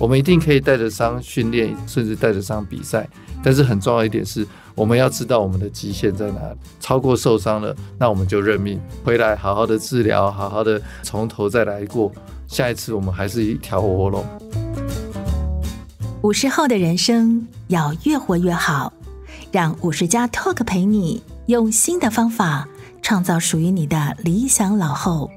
我们一定可以带着伤训练，甚至带着伤比赛。但是很重要一点是，我们要知道我们的极限在哪里。超过受伤了，那我们就认命，回来好好的治疗，好好的从头再来过。下一次我们还是一条活龙。五十后的人生要越活越好，让五十加 Talk 陪你用新的方法创造属于你的理想老后。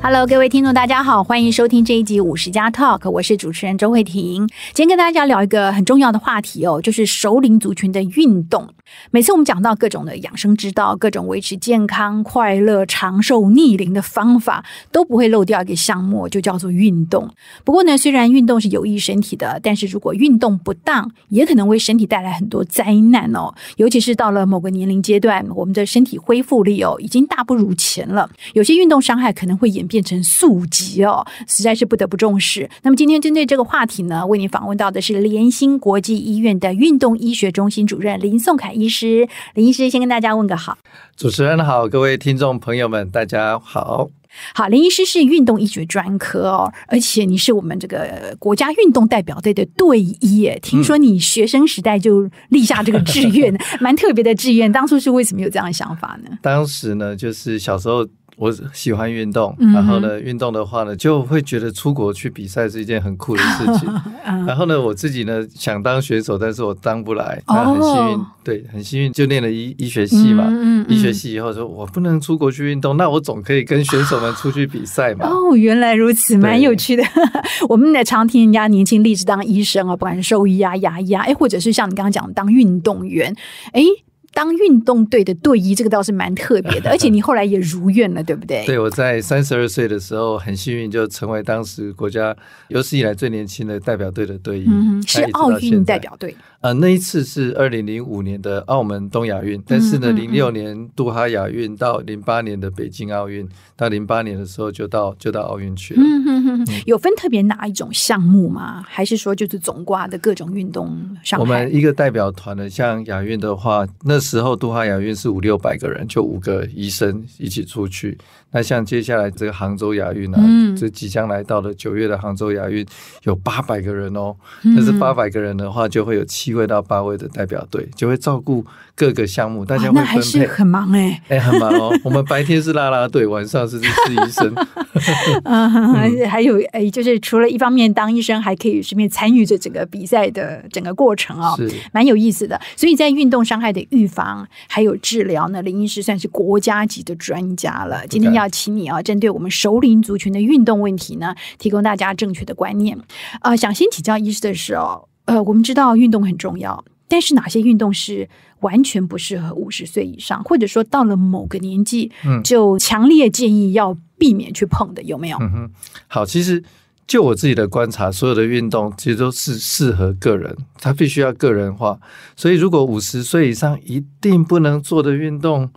Hello，各位听众，大家好，欢迎收听这一集《五十加 Talk》，我是主持人周慧婷。今天跟大家聊一个很重要的话题哦，就是首领族群的运动。每次我们讲到各种的养生之道、各种维持健康、快乐、长寿、逆龄的方法，都不会漏掉一个项目，就叫做运动。不过呢，虽然运动是有益身体的，但是如果运动不当，也可能为身体带来很多灾难哦。尤其是到了某个年龄阶段，我们的身体恢复力哦已经大不如前了，有些运动伤害可能会演变成宿疾哦，实在是不得不重视。那么今天针对这个话题呢，为您访问到的是联心国际医院的运动医学中心主任林颂凯。医师林医师先跟大家问个好，主持人好，各位听众朋友们，大家好。好，林医师是运动医学专科哦，而且你是我们这个国家运动代表队的队医，听说你学生时代就立下这个志愿，蛮特别的志愿。当初是为什么有这样想法呢？当时呢，就是小时候。我喜欢运动，然后呢，运动的话呢，就会觉得出国去比赛是一件很酷的事情。然后呢，我自己呢想当选手，但是我当不来，那很幸运，对，很幸运就练了医医学系嘛。医学系以后说我不能出国去运动，那我总可以跟选手们出去比赛嘛。哦，原来如此，蛮有趣的。我们也常听人家年轻立志当医生啊，不管是兽医啊、牙医啊，哎，或者是像你刚刚讲当运动员，哎。当运动队的队医，这个倒是蛮特别的，而且你后来也如愿了，对不对？对我在三十二岁的时候，很幸运就成为当时国家有史以来最年轻的代表队的队医，是奥运代表队。呃，那一次是二零零五年的澳门东亚运，但是呢，零六年杜哈亚运到零八年的北京奥运，到零八年的时候就到就到奥运去了。嗯哼哼，有分特别哪一种项目吗？还是说就是总挂的各种运动？我们一个代表团呢，像亚运的话，那。时候，杜哈雅运是五六百个人，就五个医生一起出去。那像接下来这个杭州雅运呢，这即将来到的九月的杭州雅运，有八百个人哦。但是八百个人的话，就会有七位到八位的代表队，就会照顾各个项目，大家会分配很忙哎哎很忙哦。我们白天是拉拉队，晚上是是医生。嗯，还有哎，就是除了一方面当医生，还可以顺便参与这整个比赛的整个过程哦，是蛮有意思的。所以在运动伤害的预防。房还有治疗呢，林医师算是国家级的专家了。今天要请你啊，针对我们熟龄族群的运动问题呢，提供大家正确的观念。呃，想先请教医师的是哦，呃，我们知道运动很重要，但是哪些运动是完全不适合五十岁以上，或者说到了某个年纪，嗯，就强烈建议要避免去碰的，有没有？嗯哼，好，其实。就我自己的观察，所有的运动其实都是适合个人，它必须要个人化。所以，如果五十岁以上一定不能做的运动，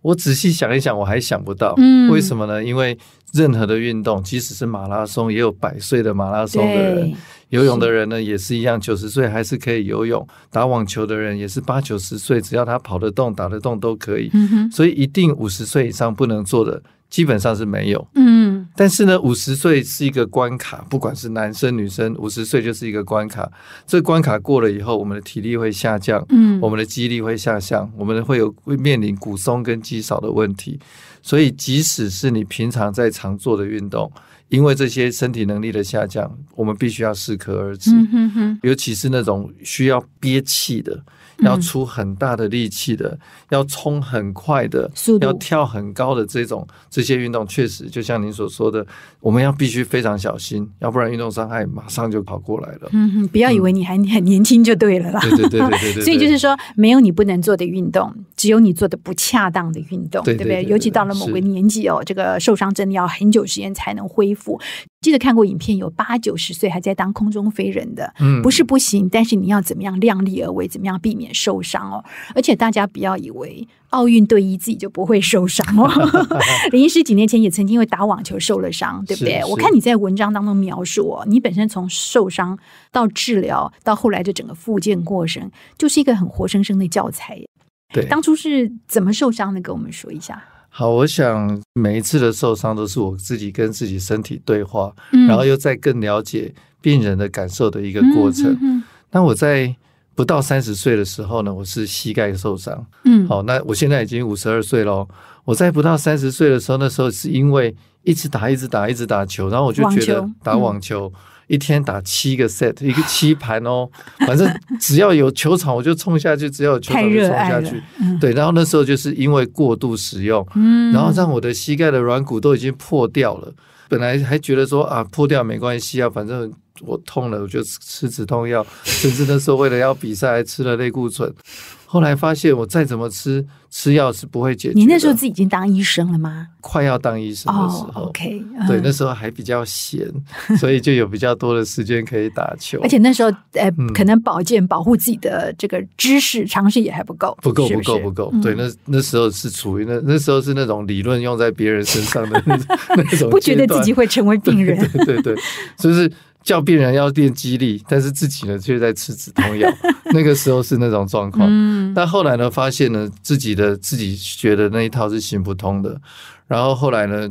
我仔细想一想，我还想不到。嗯，为什么呢？因为任何的运动，即使是马拉松，也有百岁的马拉松的人；游泳的人呢，也是一样，九十岁还是可以游泳。打网球的人也是八九十岁，只要他跑得动、打得动都可以。嗯所以，一定五十岁以上不能做的，基本上是没有。嗯。但是呢，五十岁是一个关卡，不管是男生女生，五十岁就是一个关卡。这关卡过了以后，我们的体力会下降，嗯，我们的肌力会下降，我们会有会面临骨松跟肌少的问题。所以，即使是你平常在常做的运动，因为这些身体能力的下降，我们必须要适可而止。哼尤其是那种需要憋气的。要出很大的力气的，要冲很快的速度，要跳很高的这种这些运动，确实就像您所说的，我们要必须非常小心，要不然运动伤害马上就跑过来了。嗯，不要以为你还很年轻就对了啦。对对对对对。所以就是说，没有你不能做的运动，只有你做的不恰当的运动，对对对，对不对？尤其到了某个年纪哦，这个受伤真的要很久时间才能恢复。记得看过影片，有八九十岁还在当空中飞人的，不是不行，但是你要怎么样量力而为，怎么样避免受伤哦。而且大家不要以为奥运队医自己就不会受伤哦。林师几年前也曾经因为打网球受了伤，对不对？我看你在文章当中描述，哦，你本身从受伤到治疗到后来的整个复健过程，就是一个很活生生的教材。对，当初是怎么受伤的？跟我们说一下。好，我想每一次的受伤都是我自己跟自己身体对话，然后又再更了解病人的感受的一个过程。那我在不到三十岁的时候呢，我是膝盖受伤。嗯，好，那我现在已经五十二岁了。我在不到三十岁的时候，那时候是因为一直打、一直打、一直打球，然后我就觉得打网球。一天打七个 set，一个七盘哦，反正只要有球场我就冲下去，只要有球场就冲下去。对，然后那时候就是因为过度使用，嗯，然后让我的膝盖的软骨都已经破掉了。本来还觉得说啊，破掉没关系啊，反正我痛了我就吃止痛药，甚至那时候为了要比赛还吃了类固醇。后来发现，我再怎么吃吃药是不会解决。你那时候自己已经当医生了吗？快要当医生的时候，OK，对，那时候还比较闲，所以就有比较多的时间可以打球。而且那时候，呃，可能保健保护自己的这个知识常识也还不够，不够不够不够。对，那那时候是处于那那时候是那种理论用在别人身上的 那种。不觉得自己会成为病人？对 对，就是。叫病人要练肌力，但是自己呢却在吃止痛药。那个时候是那种状况，但后来呢，发现呢自己的自己觉得那一套是行不通的。然后后来呢，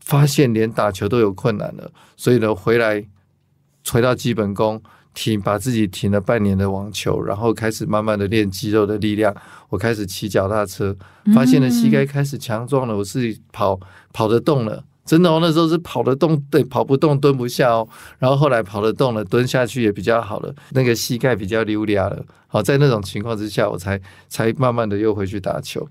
发现连打球都有困难了，所以呢，回来回到基本功，停把自己停了半年的网球，然后开始慢慢的练肌肉的力量。我开始骑脚踏车，发现了膝盖开始强壮了，我自己跑跑得动了。真的哦，那时候是跑得动，对，跑不动蹲不下哦。然后后来跑得动了，蹲下去也比较好了，那个膝盖比较溜达了。好，在那种情况之下，我才才慢慢的又回去打球。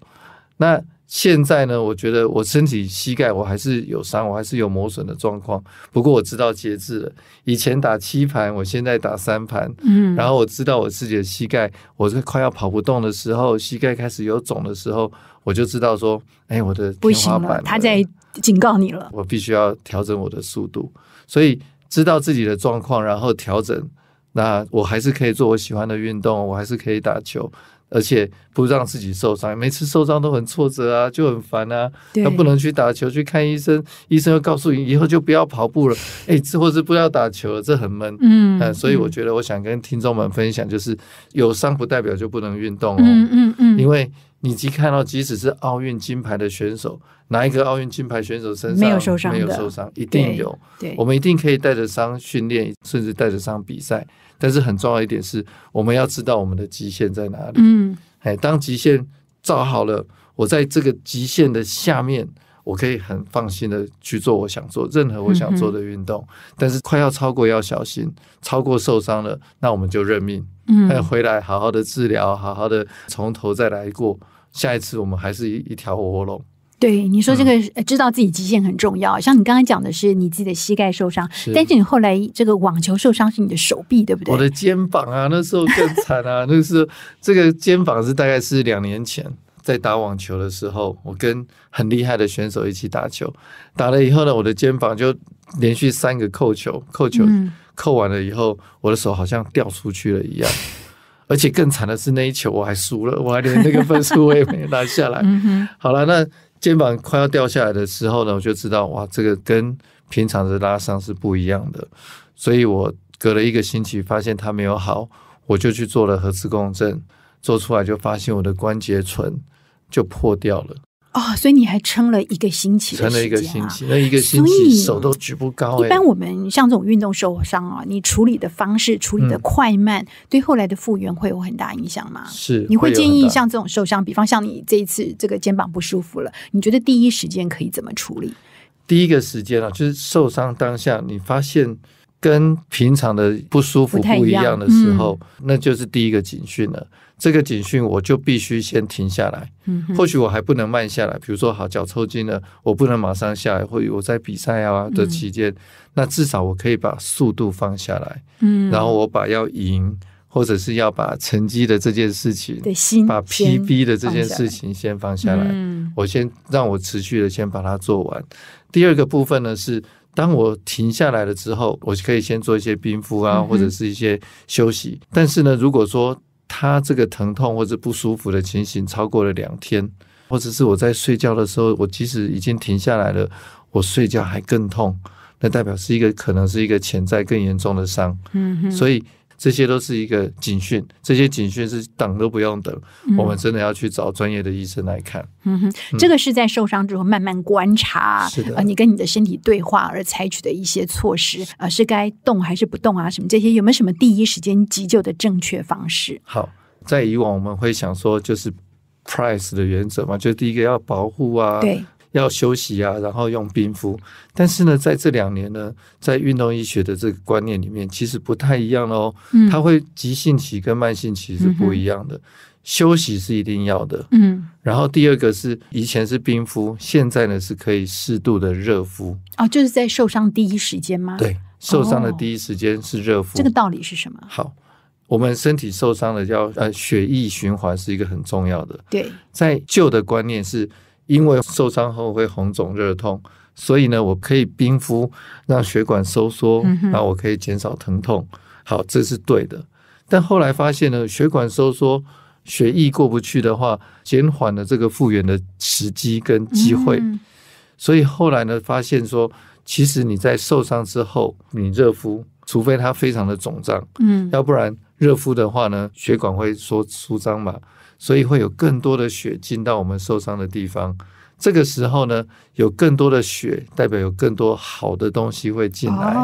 那。现在呢，我觉得我身体膝盖我还是有伤，我还是有磨损的状况。不过我知道节制，了，以前打七盘，我现在打三盘。嗯，然后我知道我自己的膝盖，我是快要跑不动的时候，膝盖开始有肿的时候，我就知道说，哎，我的不行了，他在警告你了。我必须要调整我的速度，所以知道自己的状况，然后调整，那我还是可以做我喜欢的运动，我还是可以打球，而且。不让自己受伤，每次受伤都很挫折啊，就很烦啊。那不能去打球，去看医生，医生又告诉你以后就不要跑步了，诶，次或是不要打球了，这很闷。嗯。所以我觉得，我想跟听众们分享，就是有伤不代表就不能运动哦。嗯嗯嗯。因为你即看到，即使是奥运金牌的选手，哪一个奥运金牌选手身上没有受伤？没有受伤，一定有。对。我们一定可以带着伤训练，甚至带着伤比赛。但是很重要一点是，我们要知道我们的极限在哪里。嗯。哎，当极限造好了，我在这个极限的下面，我可以很放心的去做我想做任何我想做的运动。但是快要超过要小心，超过受伤了，那我们就认命，嗯，回来好好的治疗，好好的从头再来过，下一次我们还是一一条活龙。对你说，这个知道自己极限很重要。像你刚才讲的是你自己的膝盖受伤，但是你后来这个网球受伤是你的手臂，对不对？我的肩膀啊，那时候更惨啊，那是这个肩膀是大概是两年前在打网球的时候，我跟很厉害的选手一起打球，打了以后呢，我的肩膀就连续三个扣球，扣球扣完了以后，我的手好像掉出去了一样，而且更惨的是那一球我还输了，我还连那个分数我也没拿下来。好了，那。肩膀快要掉下来的时候呢，我就知道哇，这个跟平常的拉伤是不一样的。所以我隔了一个星期，发现它没有好，我就去做了核磁共振，做出来就发现我的关节唇就破掉了。哦，所以你还撑了一个星期，撑了一个星期，那一个星期手都举不高。一般我们像这种运动受伤啊，你处理的方式、处理的快慢，对后来的复原会有很大影响吗？是，你会建议像这种受伤，比方像你这一次这个肩膀不舒服了，你觉得第一时间可以怎么处理？第一个时间啊，就是受伤当下，你发现。跟平常的不舒服不一样的时候，那就是第一个警讯了。这个警讯，我就必须先停下来。嗯，或许我还不能慢下来。比如说，好脚抽筋了，我不能马上下来。或者我在比赛啊的期间，那至少我可以把速度放下来。嗯，然后我把要赢或者是要把成绩的这件事情，把 PB 的这件事情先放下来。我先让我持续的先把它做完。第二个部分呢是。当我停下来了之后，我可以先做一些冰敷啊，或者是一些休息。但是呢，如果说他这个疼痛或者不舒服的情形超过了两天，或者是我在睡觉的时候，我即使已经停下来了，我睡觉还更痛，那代表是一个可能是一个潜在更严重的伤。嗯所以。这些都是一个警讯，这些警讯是等都不用等，我们真的要去找专业的医生来看。嗯哼，这个是在受伤之后慢慢观察啊，你跟你的身体对话而采取的一些措施啊，是该动还是不动啊？什么这些有没有什么第一时间急救的正确方式？好，在以往我们会想说，就是 PRICE 的原则嘛，就第一个要保护啊。对。要休息啊，然后用冰敷。但是呢，在这两年呢，在运动医学的这个观念里面，其实不太一样哦。它会急性期跟慢性期是不一样的。休息是一定要的。嗯，然后第二个是以前是冰敷，现在呢是可以适度的热敷。哦，就是在受伤第一时间吗？对，受伤的第一时间是热敷。这个道理是什么？好，我们身体受伤的叫呃，血液循环是一个很重要的。对，在旧的观念是。因为受伤后会红肿热痛，所以呢，我可以冰敷让血管收缩，然后我可以减少疼痛。好，这是对的。但后来发现呢，血管收缩，血液过不去的话，减缓了这个复原的时机跟机会。所以后来呢，发现说，其实你在受伤之后，你热敷，除非它非常的肿胀，嗯，要不然。热敷的话呢，血管会缩舒张嘛，所以会有更多的血进到我们受伤的地方。这个时候呢，有更多的血，代表有更多好的东西会进来，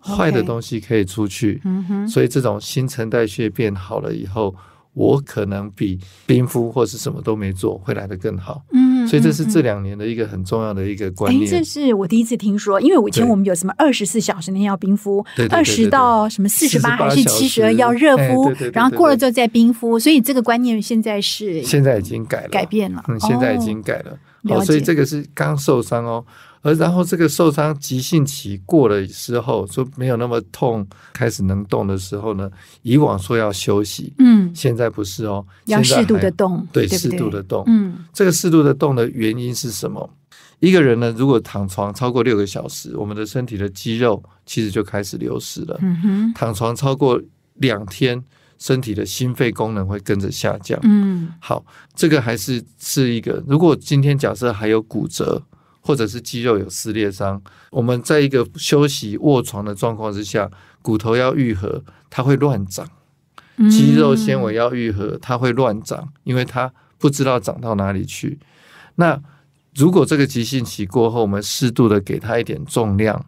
坏的东西可以出去。嗯所以这种新陈代谢变好了以后，我可能比冰敷或是什么都没做会来得更好。嗯。所以这是这两年的一个很重要的一个观念。哎，这是我第一次听说，因为我以前我们有什么二十四小时内要冰敷，二十到什么四十八还是七十二要热敷，然后过了之后再冰敷。所以这个观念现在是现在已经改了，改变了，嗯，现在已经改了。好，所以这个是刚受伤哦。而然后这个受伤急性期过了之后，说没有那么痛，开始能动的时候呢，以往说要休息，嗯，现在不是哦，要适度的动，对，适度的动，嗯，这个适度的动的原因是什么？一个人呢，如果躺床超过六个小时，我们的身体的肌肉其实就开始流失了，嗯哼，躺床超过两天，身体的心肺功能会跟着下降，嗯，好，这个还是是一个，如果今天假设还有骨折。或者是肌肉有撕裂伤，我们在一个休息卧床的状况之下，骨头要愈合，它会乱长；肌肉纤维要愈合，它会乱长，因为它不知道长到哪里去。那如果这个急性期过后，我们适度的给它一点重量，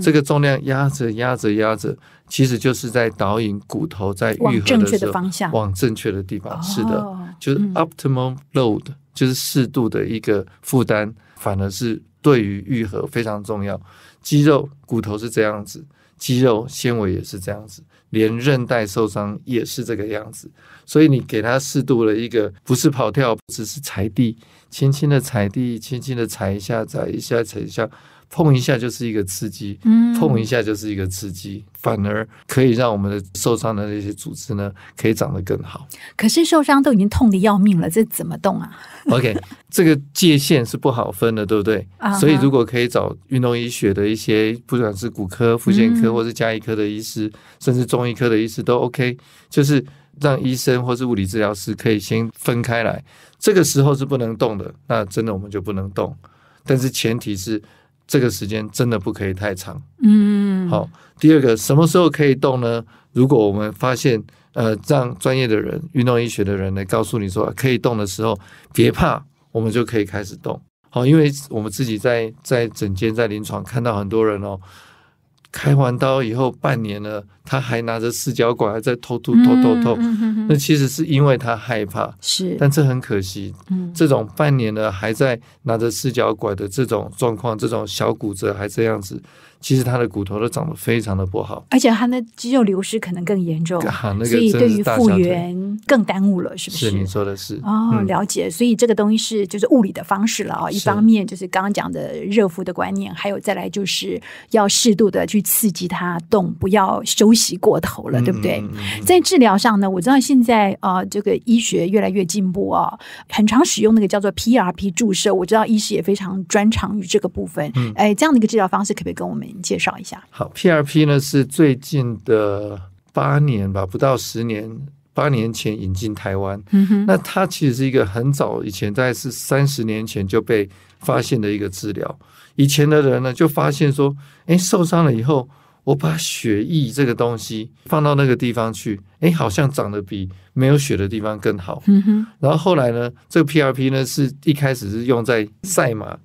这个重量压着压着压着，其实就是在导引骨头在愈合的正确的方向，往正确的地方。是的，就是 optimal load。就是适度的一个负担，反而是对于愈合非常重要。肌肉、骨头是这样子，肌肉纤维也是这样子，连韧带受伤也是这个样子。所以你给他适度的一个，不是跑跳，只是踩地，轻轻的踩地，轻轻的踩一下，踩一下，踩一下。碰一下就是一个刺激，嗯，碰一下就是一个刺激，反而可以让我们的受伤的那些组织呢，可以长得更好。可是受伤都已经痛的要命了，这怎么动啊？OK，这个界限是不好分的，对不对？所以如果可以找运动医学的一些，不管是骨科、附件科，或是加医科的医师，甚至中医科的医师都 OK，就是让医生或是物理治疗师可以先分开来。这个时候是不能动的，那真的我们就不能动。但是前提是。这个时间真的不可以太长，嗯，好。第二个，什么时候可以动呢？如果我们发现，呃，让专业的人、运动医学的人来告诉你说可以动的时候，别怕，我们就可以开始动。好，因为我们自己在在诊间、在临床看到很多人哦。开完刀以后半年了，他还拿着四角拐在偷吐偷偷偷。那其实是因为他害怕。是，但这很可惜。嗯，这种半年了还在拿着四角拐的这种状况，这种小骨折还这样子。其实他的骨头都长得非常的不好，而且他的肌肉流失可能更严重，所以对于复原更耽误了，是不是？是你说的是哦，了解。所以这个东西是就是物理的方式了啊，一方面就是刚刚讲的热敷的观念，还有再来就是要适度的去刺激他动，不要休息过头了，对不对？在治疗上呢，我知道现在啊，这个医学越来越进步啊，很常使用那个叫做 PRP 注射，我知道医师也非常专长于这个部分，哎，这样的一个治疗方式，可不可以跟我们？介绍一下，好，PRP 呢是最近的八年吧，不到十年，八年前引进台湾。嗯哼，那它其实是一个很早以前，大概是三十年前就被发现的一个治疗。以前的人呢，就发现说，哎，受伤了以后。我把血液这个东西放到那个地方去，哎，好像长得比没有血的地方更好。然后后来呢，这个 PRP 呢是一开始是用在赛马，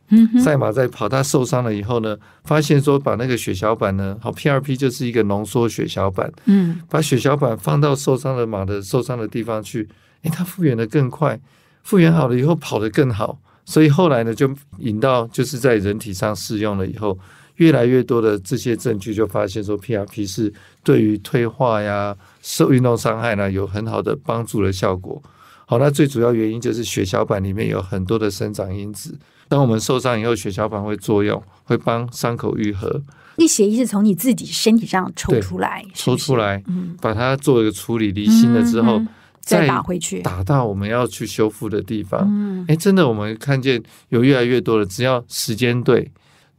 赛马在跑它受伤了以后呢，发现说把那个血小板呢，好 PRP 就是一个浓缩血小板，嗯，把血小板放到受伤的马的受伤的地方去，哎，它复原的更快，复原好了以后跑得更好，所以后来呢就引到就是在人体上试用了以后。越来越多的这些证据就发现说，PRP 是对于退化呀、受运动伤害呢，有很好的帮助的效果。好，那最主要原因就是血小板里面有很多的生长因子。当我们受伤以后，血小板会作用，会帮伤口愈合。那血液是从你自己身体上抽出来，抽出来，把它做一个处理，离心了之后再打回去，打到我们要去修复的地方。哎，真的，我们看见有越来越多的，只要时间对。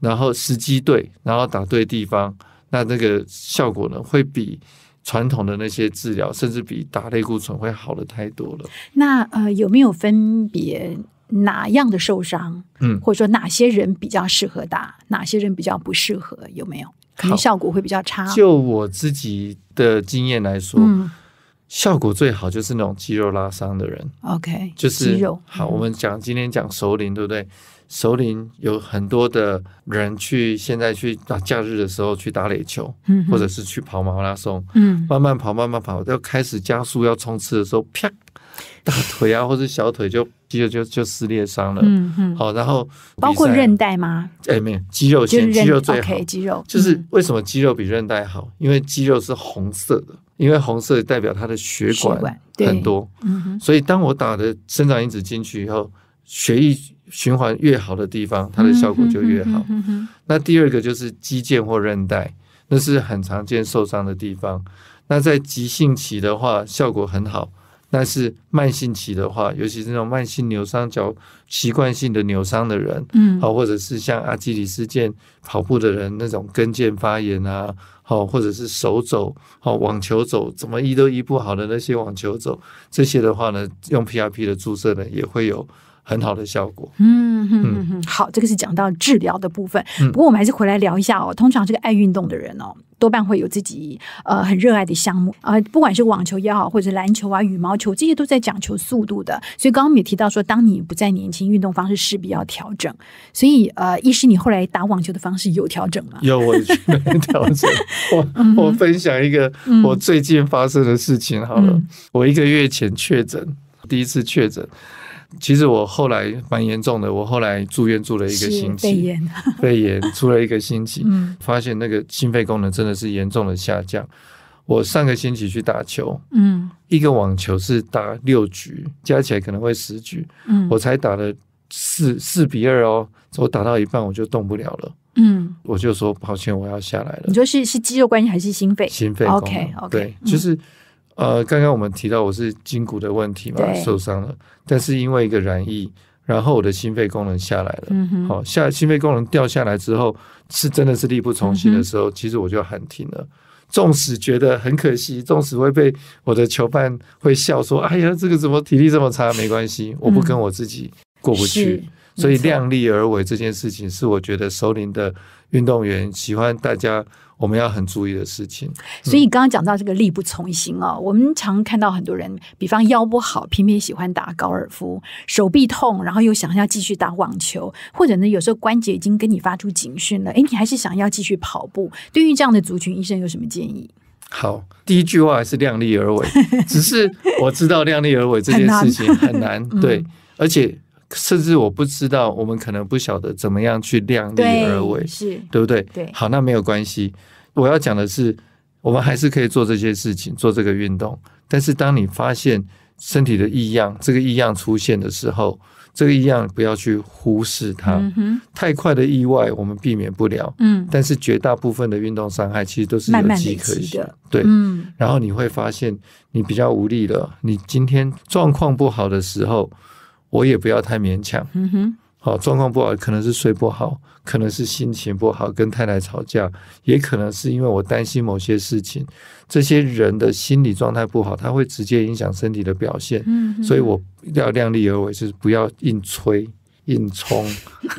然后时机对，然后打对地方，那那个效果呢，会比传统的那些治疗，甚至比打类固醇会好的太多了。那呃，有没有分别哪样的受伤，嗯，或者说哪些人比较适合打，哪些人比较不适合？有没有可能效果会比较差？就我自己的经验来说，效果最好就是那种肌肉拉伤的人。OK，就是肌肉。好，我们讲今天讲首领，对不对？首领有很多的人去，现在去打假日的时候去打垒球，嗯，或者是去跑马拉松，嗯，慢慢跑，慢慢跑，要开始加速要冲刺的时候，啪，大腿啊或者小腿就肌肉就就撕裂伤了，嗯嗯，好，然后包括韧带吗？哎，没有，肌肉先，肌肉最好，肌肉就是为什么肌肉比韧带好？因为肌肉是红色的，因为红色代表它的血管很多，嗯所以当我打的生长因子进去以后，血液。循环越好的地方，它的效果就越好。那第二个就是肌腱或韧带，那是很常见受伤的地方。那在急性期的话，效果很好；，但是慢性期的话，尤其是那种慢性扭伤、脚习惯性的扭伤的人，嗯，好，或者是像阿基里斯腱跑步的人那种跟腱发炎啊，好，或者是手肘好网球肘怎么医都医不好的那些网球肘，这些的话呢，用 PRP 的注射呢也会有。很好的效果。嗯嗯嗯，好，这个是讲到治疗的部分。不过我们还是回来聊一下哦。通常这个爱运动的人哦，多半会有自己呃很热爱的项目啊，不管是网球也好，或者篮球啊、羽毛球，这些都在讲求速度的。所以刚刚也提到说，当你不再年轻，运动方式势必要调整。所以呃，医师，你后来打网球的方式有调整吗？有，我去调整。我我分享一个我最近发生的事情好了。我一个月前确诊，第一次确诊。其实我后来蛮严重的，我后来住院住了一个星期，肺炎，肺炎，出了一个星期，发现那个心肺功能真的是严重的下降。我上个星期去打球，嗯，一个网球是打六局，加起来可能会十局，嗯，我才打了四四比二哦，我打到一半我就动不了了，嗯，我就说抱歉，我要下来了。你说是是肌肉关系还是心肺？心肺，OK OK，对，就是。呃，刚刚我们提到我是筋骨的问题嘛，受伤了，但是因为一个染疫，然后我的心肺功能下来了。好，下心肺功能掉下来之后，是真的是力不从心的时候，其实我就喊停了。纵使觉得很可惜，纵使会被我的囚犯会笑说：“哎呀，这个怎么体力这么差？”没关系，我不跟我自己过不去，所以量力而为这件事情是我觉得首领的。运动员喜欢大家，我们要很注意的事情。所以刚刚讲到这个力不从心哦，我们常看到很多人，比方腰不好，偏偏喜欢打高尔夫；手臂痛，然后又想要继续打网球，或者呢，有时候关节已经跟你发出警讯了，哎，你还是想要继续跑步？对于这样的族群，医生有什么建议？好，第一句话还是量力而为。只是我知道量力而为这件事情很难，对，而且。甚至我不知道，我们可能不晓得怎么样去量力而为，对不对？对，好，那没有关系。我要讲的是，我们还是可以做这些事情，做这个运动。但是，当你发现身体的异样，这个异样出现的时候，这个异样不要去忽视它。太快的意外我们避免不了，嗯，但是绝大部分的运动伤害其实都是有迹可循的，对。然后你会发现你比较无力了，你今天状况不好的时候。我也不要太勉强，嗯哼，好，状况不好可能是睡不好，可能是心情不好，跟太太吵架，也可能是因为我担心某些事情。这些人的心理状态不好，他会直接影响身体的表现，所以我要量力而为，就是不要硬催。硬冲，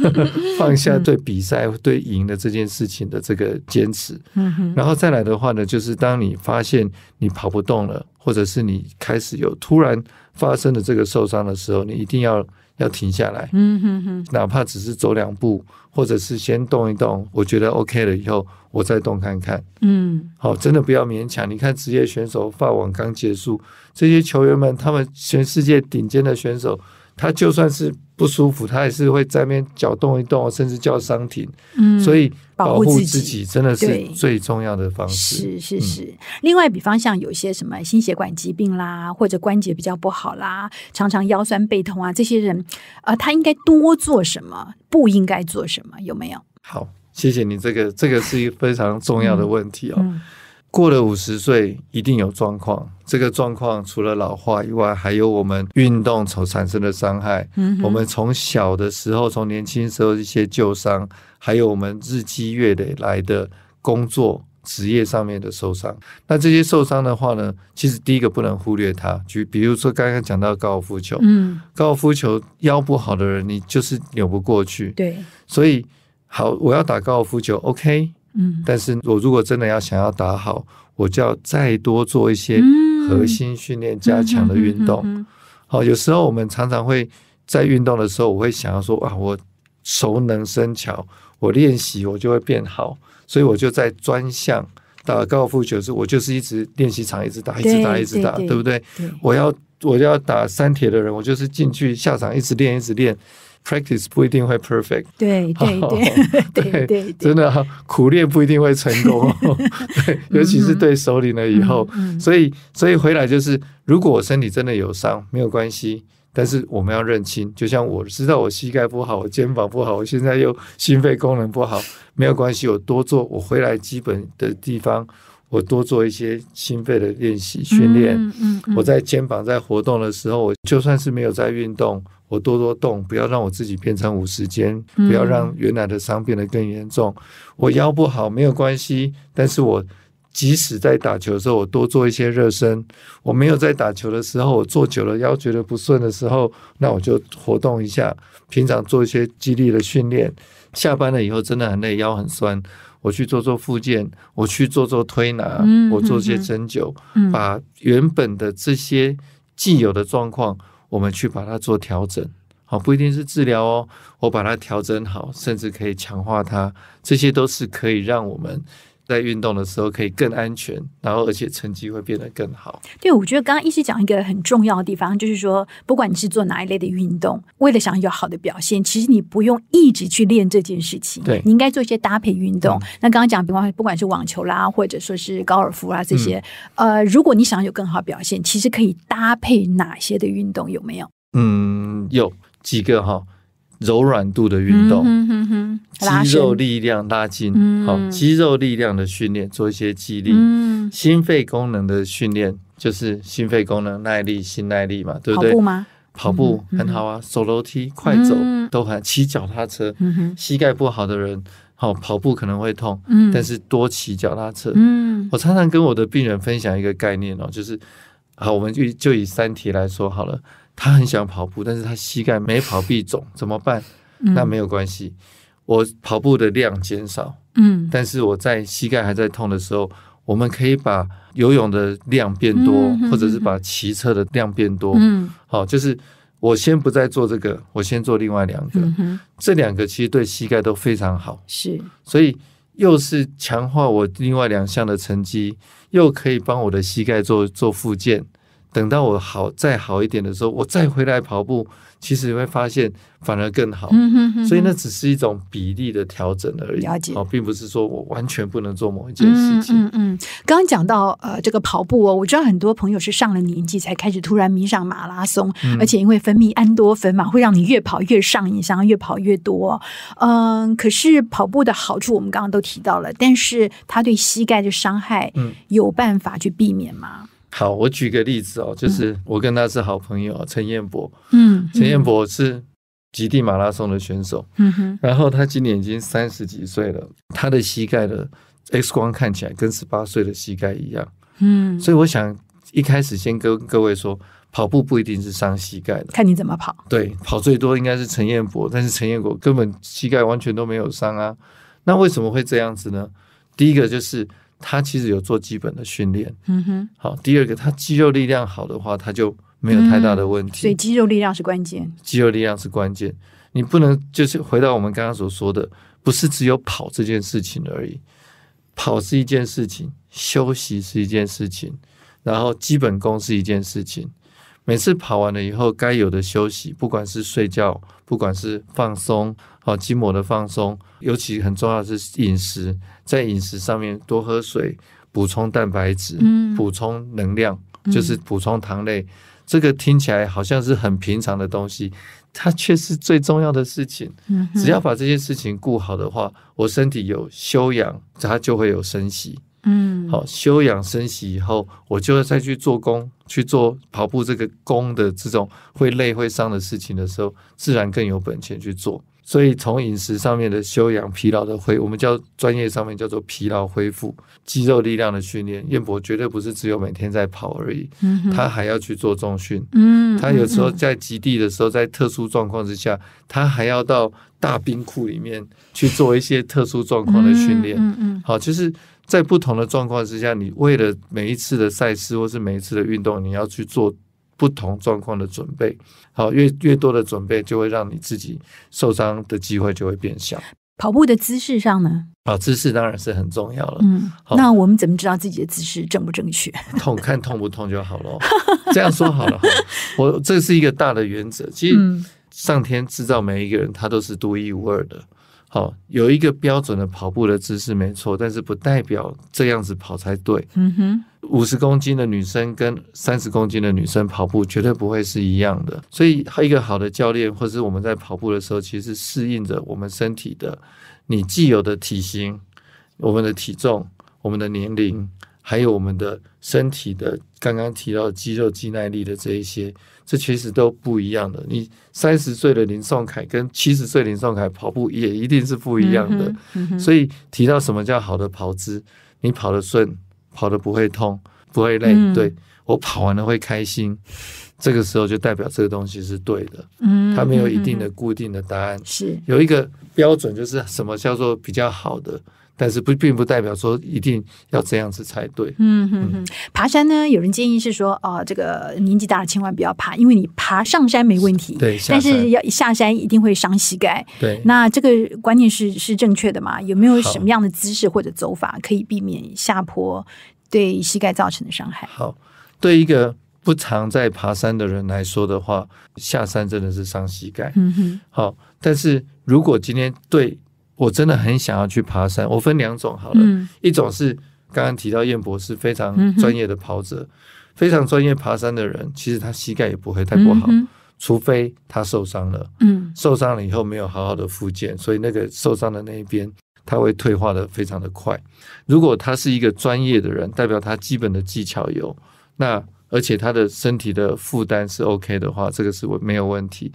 放下对比赛、对赢的这件事情的这个坚持。嗯，然后再来的话呢，就是当你发现你跑不动了，或者是你开始有突然发生的这个受伤的时候，你一定要要停下来。嗯哼哼，哪怕只是走两步，或者是先动一动，我觉得 OK 了以后，我再动看看。嗯，好，真的不要勉强。你看职业选手，发网刚结束，这些球员们，他们全世界顶尖的选手。他就算是不舒服，他也是会在那边搅动一动，甚至叫伤停。嗯，所以保护自己真的是最重要的方式。是是是。另外，比方像有些什么心血管疾病啦，或者关节比较不好啦，常常腰酸背痛啊，这些人啊，他应该多做什么，不应该做什么？有没有？好，谢谢你，这个这个是一个非常重要的问题哦。过了五十岁，一定有状况。这个状况除了老化以外，还有我们运动所产生的伤害。嗯，我们从小的时候，从年轻时候一些旧伤，还有我们日积月累来的工作、职业上面的受伤。那这些受伤的话呢，其实第一个不能忽略它。就比如说刚刚讲到高尔夫球，嗯，高尔夫球腰不好的人，你就是扭不过去。对，所以好，我要打高尔夫球，OK。嗯，但是我如果真的要想要打好，我就要再多做一些核心训练加强的运动。好，有时候我们常常会在运动的时候，我会想要说啊，我熟能生巧，我练习我就会变好，所以我就在专项打高尔夫球时，我就是一直练习场一直打，一直打一直打，对不对？我要我要打三铁的人，我就是进去下场一直练一直练。Practice 不一定会 perfect，对对对对 对，真的苦练不一定会成功，对，尤其是对首领了以后，所以所以回来就是，如果我身体真的有伤，没有关系，但是我们要认清，就像我知道我膝盖不好，我肩膀不好，我现在又心肺功能不好，没有关系，我多做，我回来基本的地方，我多做一些心肺的练习训练，嗯嗯，我在肩膀在活动的时候，我就算是没有在运动。我多多动，不要让我自己变成五十间。不要让原来的伤变得更严重。我腰不好没有关系，但是我即使在打球的时候，我多做一些热身。我没有在打球的时候，我坐久了腰觉得不顺的时候，那我就活动一下。平常做一些激励的训练。下班了以后真的很累，腰很酸，我去做做复健，我去做做推拿，我做些针灸，把原本的这些既有的状况。我们去把它做调整，好，不一定是治疗哦，我把它调整好，甚至可以强化它，这些都是可以让我们。在运动的时候可以更安全，然后而且成绩会变得更好。对，我觉得刚刚一直讲一个很重要的地方，就是说，不管你是做哪一类的运动，为了想要有好的表现，其实你不用一直去练这件事情。对，你应该做一些搭配运动。那刚刚讲，比方说，不管是网球啦，或者说是高尔夫啊这些，呃，如果你想有更好表现，其实可以搭配哪些的运动？有没有？嗯，有几个哈。柔软度的运动，肌肉力量拉筋，好肌肉力量的训练，做一些肌力，心肺功能的训练就是心肺功能耐力、心耐力嘛，对不对？跑步吗？跑步很好啊，走楼梯、快走都很，骑脚踏车。膝盖不好的人，好跑步可能会痛，但是多骑脚踏车。我常常跟我的病人分享一个概念哦，就是好，我们就就以三体来说好了。他很想跑步，但是他膝盖没跑必肿，怎么办？那没有关系，我跑步的量减少，嗯，但是我在膝盖还在痛的时候，我们可以把游泳的量变多，或者是把骑车的量变多，嗯，好，就是我先不再做这个，我先做另外两个，这两个其实对膝盖都非常好，是，所以又是强化我另外两项的成绩，又可以帮我的膝盖做做复健。等到我好再好一点的时候，我再回来跑步，其实你会发现反而更好。嗯哼哼。所以那只是一种比例的调整而已。了解。哦，并不是说我完全不能做某一件事情。嗯嗯嗯。刚刚讲到呃这个跑步哦，我知道很多朋友是上了年纪才开始突然迷上马拉松，而且因为分泌安多酚嘛，会让你越跑越上瘾，想要越跑越多。嗯。可是跑步的好处我们刚刚都提到了，但是它对膝盖的伤害，嗯，有办法去避免吗？好，我举个例子哦，就是我跟他是好朋友，陈彦博。嗯，陈彦博是极地马拉松的选手。嗯哼，然后他今年已经三十几岁了，他的膝盖的 X 光看起来跟十八岁的膝盖一样。嗯，所以我想一开始先跟各位说，跑步不一定是伤膝盖的，看你怎么跑。对，跑最多应该是陈彦博，但是陈彦博根本膝盖完全都没有伤啊。那为什么会这样子呢？第一个就是。他其实有做基本的训练，嗯哼。好，第二个，他肌肉力量好的话，他就没有太大的问题。所以肌肉力量是关键。肌肉力量是关键。你不能就是回到我们刚刚所说的，不是只有跑这件事情而已。跑是一件事情，休息是一件事情，然后基本功是一件事情。每次跑完了以后，该有的休息，不管是睡觉，不管是放松，哦，筋膜的放松，尤其很重要的是饮食。在饮食上面多喝水，补充蛋白质，补充能量，就是补充糖类。这个听起来好像是很平常的东西，它却是最重要的事情。只要把这些事情顾好的话，我身体有修养，它就会有升息。嗯，好，休养生息以后，我就再去做工，去做跑步这个工的这种会累会伤的事情的时候，自然更有本钱去做。所以从饮食上面的修养、疲劳的恢我们叫专业上面叫做疲劳恢复、肌肉力量的训练。燕博绝对不是只有每天在跑而已，他还要去做重训。嗯，他有时候在极地的时候，在特殊状况之下，他还要到大冰库里面去做一些特殊状况的训练。嗯嗯，好，就是在不同的状况之下，你为了每一次的赛事或是每一次的运动，你要去做。不同状况的准备，好越越多的准备就会让你自己受伤的机会就会变小。跑步的姿势上呢？啊，姿势当然是很重要了。嗯，那我们怎么知道自己的姿势正不正确？痛，看痛不痛就好了。这样说好了 我这是一个大的原则。其实上天制造每一个人，他都是独一无二的。好，有一个标准的跑步的姿势没错，但是不代表这样子跑才对。嗯哼，五十公斤的女生跟三十公斤的女生跑步绝对不会是一样的。所以，一个好的教练，或是我们在跑步的时候，其实适应着我们身体的，你既有的体型、我们的体重、我们的年龄，还有我们的身体的刚刚提到肌肉肌耐力的这一些。这其实都不一样的。你三十岁的林宋凯跟七十岁林宋凯跑步也一定是不一样的。所以提到什么叫好的跑姿，你跑得顺，跑得不会痛，不会累，对我跑完了会开心，这个时候就代表这个东西是对的。嗯，它没有一定的固定的答案，是有一个标准，就是什么叫做比较好的。但是不并不代表说一定要这样子才对。嗯哼哼，爬山呢，有人建议是说，哦，这个年纪大了千万不要爬，因为你爬上山没问题，对，但是要下山一定会伤膝盖。对，那这个观念是是正确的嘛？有没有什么样的姿势或者走法可以避免下坡对膝盖造成的伤害？好，对一个不常在爬山的人来说的话，下山真的是伤膝盖。嗯哼，好，但是如果今天对。我真的很想要去爬山。我分两种好了，一种是刚刚提到燕博士非常专业的跑者，非常专业爬山的人，其实他膝盖也不会太不好，除非他受伤了。嗯，受伤了以后没有好好的复健，所以那个受伤的那一边他会退化的非常的快。如果他是一个专业的人，代表他基本的技巧有，那而且他的身体的负担是 OK 的话，这个是没有问题。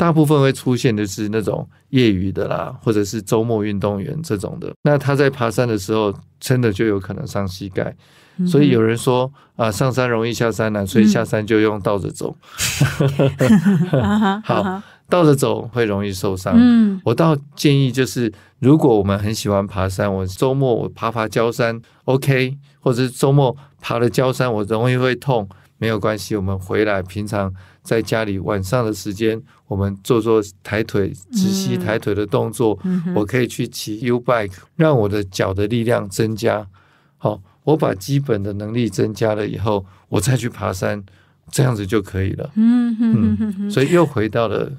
大部分会出现的是那种业余的啦，或者是周末运动员这种的。那他在爬山的时候，真的就有可能伤膝盖。所以有人说啊，上山容易下山难，所以下山就用倒着走。好，倒着走会容易受伤。嗯，我倒建议就是，如果我们很喜欢爬山，我周末我爬爬焦山，OK，或者周末爬了焦山，我容易会痛。没有关系，我们回来。平常在家里晚上的时间，我们做做抬腿、直膝抬腿的动作。我可以去骑 U bike，让我的脚的力量增加。好，我把基本的能力增加了以后，我再去爬山，这样子就可以了。嗯嗯嗯，所以又回到了。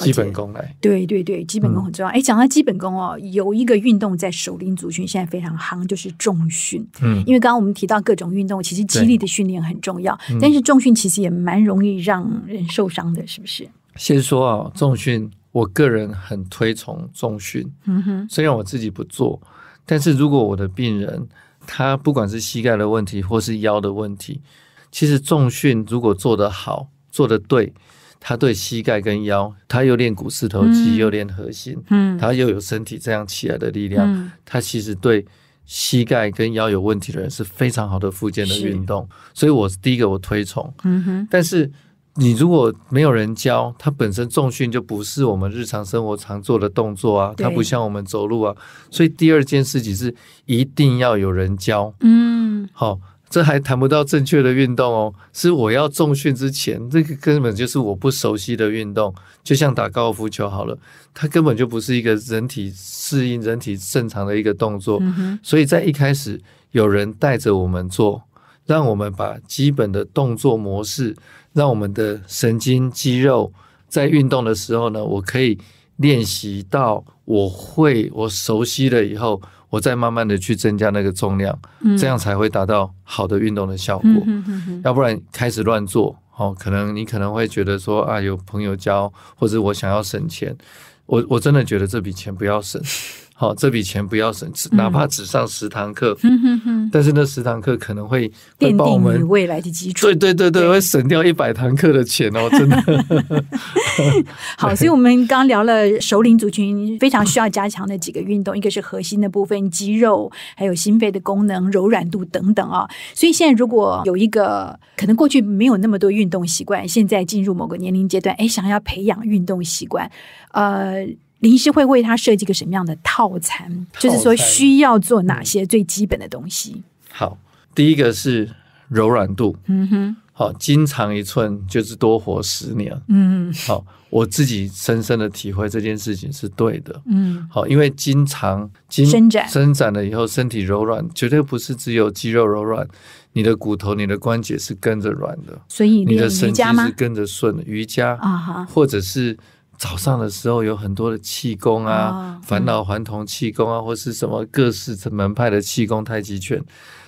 基本功来，对对对，基本功很重要。哎，讲到基本功哦，有一个运动在首林族群现在非常夯，就是重训。嗯，因为刚刚我们提到各种运动，其实肌力的训练很重要，但是重训其实也蛮容易让人受伤的，是不是？先说啊，重训，我个人很推崇重训。嗯哼，虽然我自己不做，但是如果我的病人他不管是膝盖的问题或是腰的问题，其实重训如果做得好，做得对。他对膝盖跟腰，他又练股四头肌，又练核心，嗯，他又有身体这样起来的力量，他其实对膝盖跟腰有问题的人是非常好的附件的运动，所以我第一个我推崇，嗯哼。但是你如果没有人教，它本身重训就不是我们日常生活常做的动作啊，它不像我们走路啊，所以第二件事情是一定要有人教，嗯，好。这还谈不到正确的运动哦，是我要重训之前，这个根本就是我不熟悉的运动，就像打高尔夫球好了，它根本就不是一个人体适应人体正常的一个动作，所以在一开始有人带着我们做，让我们把基本的动作模式，让我们的神经肌肉在运动的时候呢，我可以练习到我会，我熟悉了以后。我再慢慢的去增加那个重量，这样才会达到好的运动的效果。要不然开始乱做，哦，可能你可能会觉得说啊，有朋友教，或者我想要省钱，我我真的觉得这笔钱不要省。好，这笔钱不要省，哪怕只上十堂课，但是那十堂课可能会奠定你未来的基础。对对对对，会省掉一百堂课的钱哦，真的。好，所以，我们刚聊了首领族群非常需要加强的几个运动，一个是核心的部分肌肉，还有心肺的功能、柔软度等等啊。所以，现在如果有一个可能过去没有那么多运动习惯，现在进入某个年龄阶段，哎，想要培养运动习惯，呃。临时会为他设计个什么样的套餐？就是说需要做哪些最基本的东西？好，第一个是柔软度。嗯哼，好，筋长一寸就是多活十年。嗯嗯，好，我自己深深的体会这件事情是对的。嗯，好，因为筋长，筋伸展，伸展了以后身体柔软，绝对不是只有肌肉柔软，你的骨头、你的关节是跟着软的。所以你的身伽是跟着顺的瑜伽啊，或者是。早上的时候有很多的气功啊，返老还童气功啊，或是什么各式门派的气功、太极拳，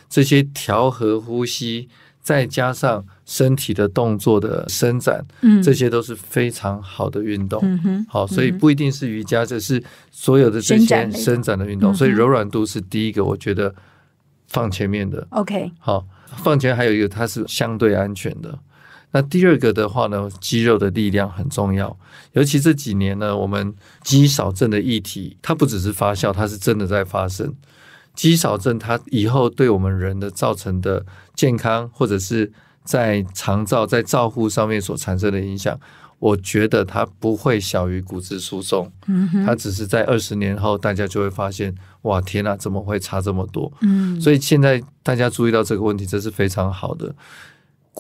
这些调和呼吸，再加上身体的动作的伸展，嗯，这些都是非常好的运动。嗯好，所以不一定是瑜伽，这是所有的这些伸展的运动，所以柔软度是第一个，我觉得放前面的。OK，好，放前还有一个，它是相对安全的。那第二个的话呢，肌肉的力量很重要，尤其这几年呢，我们肌少症的议题，它不只是发酵，它是真的在发生。肌少症它以后对我们人的造成的健康，或者是在肠造在照护上面所产生的影响，我觉得它不会小于骨质疏松。嗯哼，它只是在二十年后，大家就会发现，哇，天哪，怎么会差这么多？嗯，所以现在大家注意到这个问题，这是非常好的。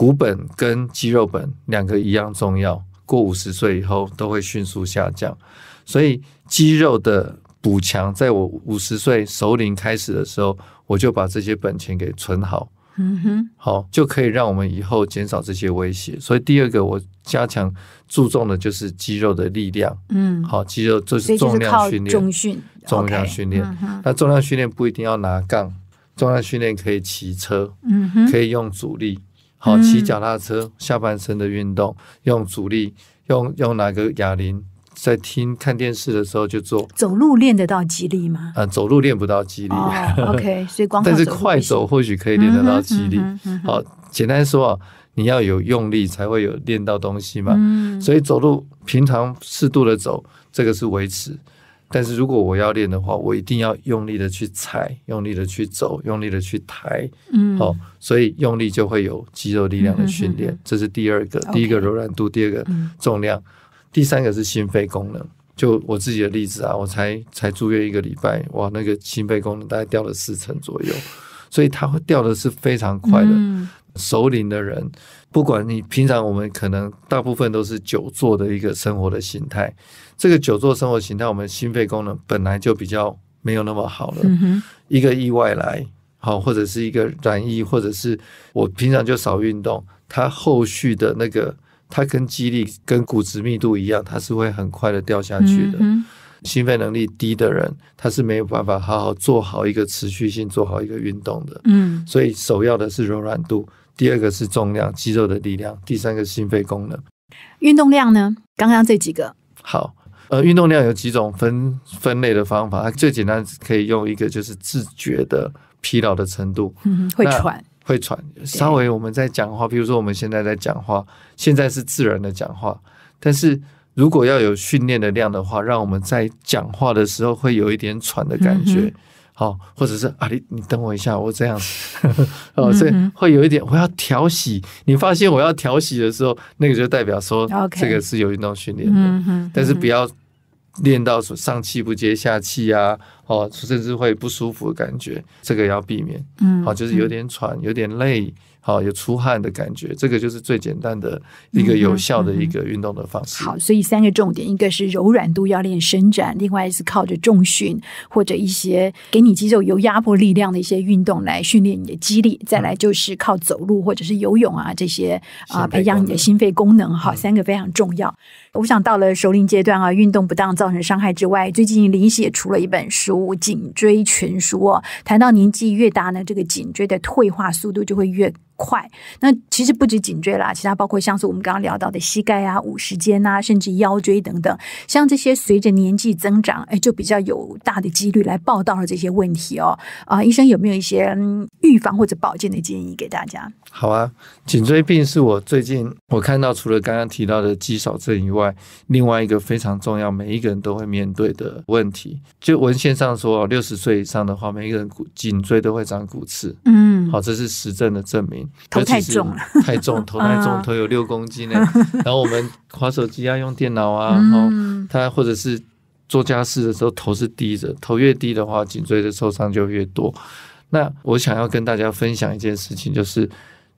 骨本跟肌肉本两个一样重要，过五十岁以后都会迅速下降，所以肌肉的补强，在我五十岁熟龄开始的时候，我就把这些本钱给存好，嗯哼，好就可以让我们以后减少这些威胁。所以第二个我加强注重的就是肌肉的力量，嗯，好，肌肉就是重量训练，重训，重量训练。那重量训练不一定要拿杠，重量训练可以骑车，嗯哼，可以用阻力。好，骑脚踏车下半身的运动，用阻力，用用哪个哑铃，在听看电视的时候就做。走路练得到肌力吗？呃，走路练不到肌力。OK，所以光。但是快走或许可以练得到肌力。好，简单说啊，你要有用力才会有练到东西嘛。嗯。所以走路平常适度的走，这个是维持。但是如果我要练的话，我一定要用力的去踩，用力的去走，用力的去抬，嗯，好，所以用力就会有肌肉力量的训练，这是第二个，第一个柔软度，第二个重量，第三个是心肺功能。就我自己的例子啊，我才才住院一个礼拜，哇，那个心肺功能大概掉了四成左右，所以它会掉的是非常快的。首领的人，不管你平常我们可能大部分都是久坐的一个生活的心态，这个久坐生活形态，我们心肺功能本来就比较没有那么好了。一个意外来，好或者是一个软硬，或者是我平常就少运动，它后续的那个它跟肌力跟骨质密度一样，它是会很快的掉下去的。心肺能力低的人，他是没有办法好好做好一个持续性做好一个运动的。嗯，所以首要的是柔软度。第二个是重量，肌肉的力量；第三个心肺功能。运动量呢？刚刚这几个好。呃，运动量有几种分分类的方法。最简单可以用一个，就是自觉的疲劳的程度。嗯，会喘，会喘。稍微我们在讲话，比如说我们现在在讲话，现在是自然的讲话。但是如果要有训练的量的话，让我们在讲话的时候会有一点喘的感觉。哦，或者是啊，你你等我一下，我这样子 哦，所以会有一点，我要调息。你。发现我要调息的时候，那个就代表说，这个是有运动训练的，但是不要练到上气不接下气啊，哦，甚至会不舒服的感觉，这个要避免。嗯，好，就是有点喘，有点累。好，有出汗的感觉，这个就是最简单的一个有效的一个运动的方式。好，所以三个重点，一个是柔软度要练伸展，另外是靠着重训或者一些给你肌肉有压迫力量的一些运动来训练你的肌力，再来就是靠走路或者是游泳啊这些啊培养你的心肺功能。好，三个非常重要。我想到了熟龄阶段啊，运动不当造成伤害之外，最近林医师也出了一本书《颈椎全书》哦，谈到年纪越大呢，这个颈椎的退化速度就会越快。那其实不止颈椎啦，其他包括像是我们刚刚聊到的膝盖啊、五十肩啊，甚至腰椎等等，像这些随着年纪增长，哎，就比较有大的几率来报道了这些问题哦。啊，医生有没有一些预防或者保健的建议给大家？好啊，颈椎病是我最近我看到除了刚刚提到的肌少症以外。另外，另外一个非常重要，每一个人都会面对的问题，就文献上说，六十岁以上的话，每一个人骨颈椎都会长骨刺。嗯，好，这是实证的证明。头太重，太重，头太重，头有六公斤呢。然后我们划手机啊，用电脑啊，然后他或者是做家事的时候，头是低着，头越低的话，颈椎的受伤就越多。那我想要跟大家分享一件事情，就是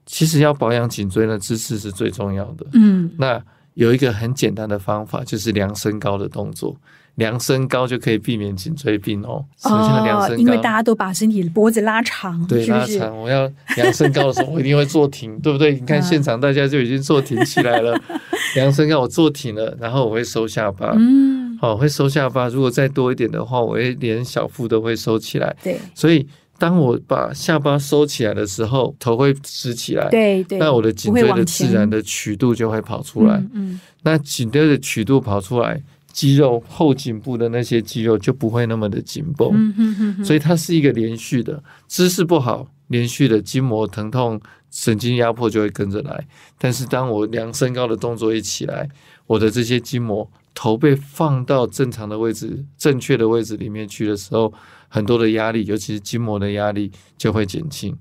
其实要保养颈椎呢，姿势是最重要的。嗯，那。有一个很简单的方法，就是量身高的动作，量身高就可以避免颈椎病哦。哦，因为大家都把身体脖子拉长，对，拉长。我要量身高的时候，我一定会坐挺，对不对？你看现场大家就已经坐挺起来了。量身高我坐挺了，然后我会收下巴，嗯，好，会收下巴。如果再多一点的话，我会连小腹都会收起来。对，所以。当我把下巴收起来的时候，头会直起来，对对，那我的颈椎的自然的曲度就会跑出来。嗯，那颈椎的曲度跑出来，肌肉后颈部的那些肌肉就不会那么的紧绷。嗯嗯，所以它是一个连续的姿势不好，连续的筋膜疼痛、神经压迫就会跟着来。但是当我量身高的动作一起来，我的这些筋膜头被放到正常的位置、正确的位置里面去的时候。很多的压力，尤其是筋膜的压力就会减轻。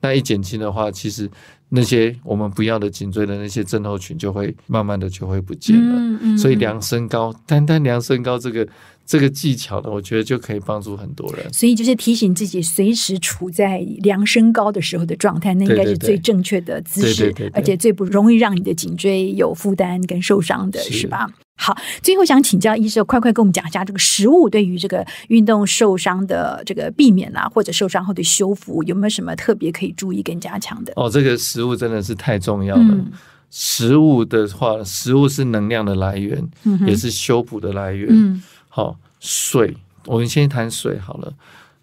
那一减轻的话，其实那些我们不要的颈椎的那些症候群就会慢慢的就会不见了。所以量身高，单单量身高这个。这个技巧呢，我觉得就可以帮助很多人。所以就是提醒自己随时处在量身高的时候的状态，那应该是最正确的姿势，而且最不容易让你的颈椎有负担跟受伤的是吧？好，最后想请教医生，快快跟我们讲一下这个食物对于这个运动受伤的这个避免啊，或者受伤后的修复有没有什么特别可以注意跟加强的？哦，这个食物真的是太重要了。食物的话，食物是能量的来源，也是修补的来源。好水，我们先谈水好了。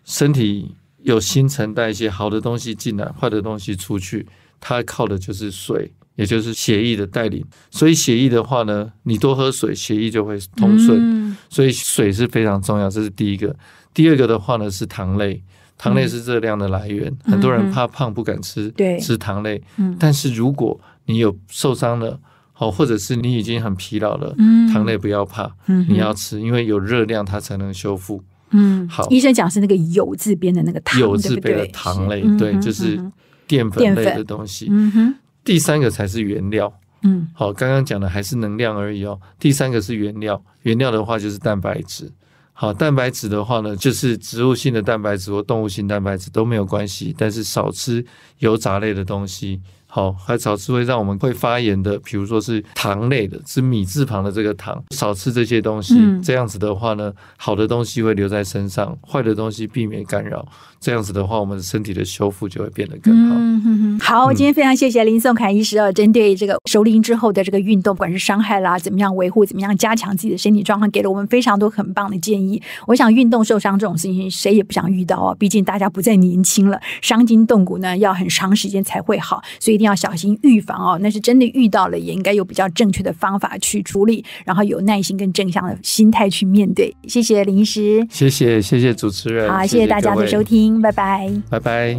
身体有新陈代谢，好的东西进来，坏的东西出去，它靠的就是水，也就是血液的带领。所以血液的话呢，你多喝水，血液就会通顺。所以水是非常重要，这是第一个。第二个的话呢是糖类，糖类是热量的来源。很多人怕胖不敢吃，对，吃糖类。但是如果你有受伤的。好，或者是你已经很疲劳了，糖类不要怕，你要吃，因为有热量它才能修复。嗯，好，医生讲是那个油字边的那个糖，字边的糖类，对，就是淀粉类的东西。嗯哼，第三个才是原料。嗯，好，刚刚讲的还是能量而已哦。第三个是原料，原料的话就是蛋白质。好，蛋白质的话呢，就是植物性的蛋白质或动物性蛋白质都没有关系，但是少吃油炸类的东西。好，还少吃会让我们会发炎的，比如说是糖类的，是米字旁的这个糖，少吃这些东西。这样子的话呢，好的东西会留在身上，坏的东西避免干扰。这样子的话，我们身体的修复就会变得更好。嗯好，今天非常谢谢林颂凯医师哦，针对这个熟龄之后的这个运动，不管是伤害啦，怎么样维护，怎么样加强自己的身体状况，给了我们非常多很棒的建议。我想运动受伤这种事情，谁也不想遇到哦。毕竟大家不再年轻了，伤筋动骨呢，要很长时间才会好，所以一定要小心预防哦。那是真的遇到了，也应该有比较正确的方法去处理，然后有耐心跟正向的心态去面对。谢谢林医师，谢谢谢谢主持人，好，谢谢大家的收听。拜拜，拜拜。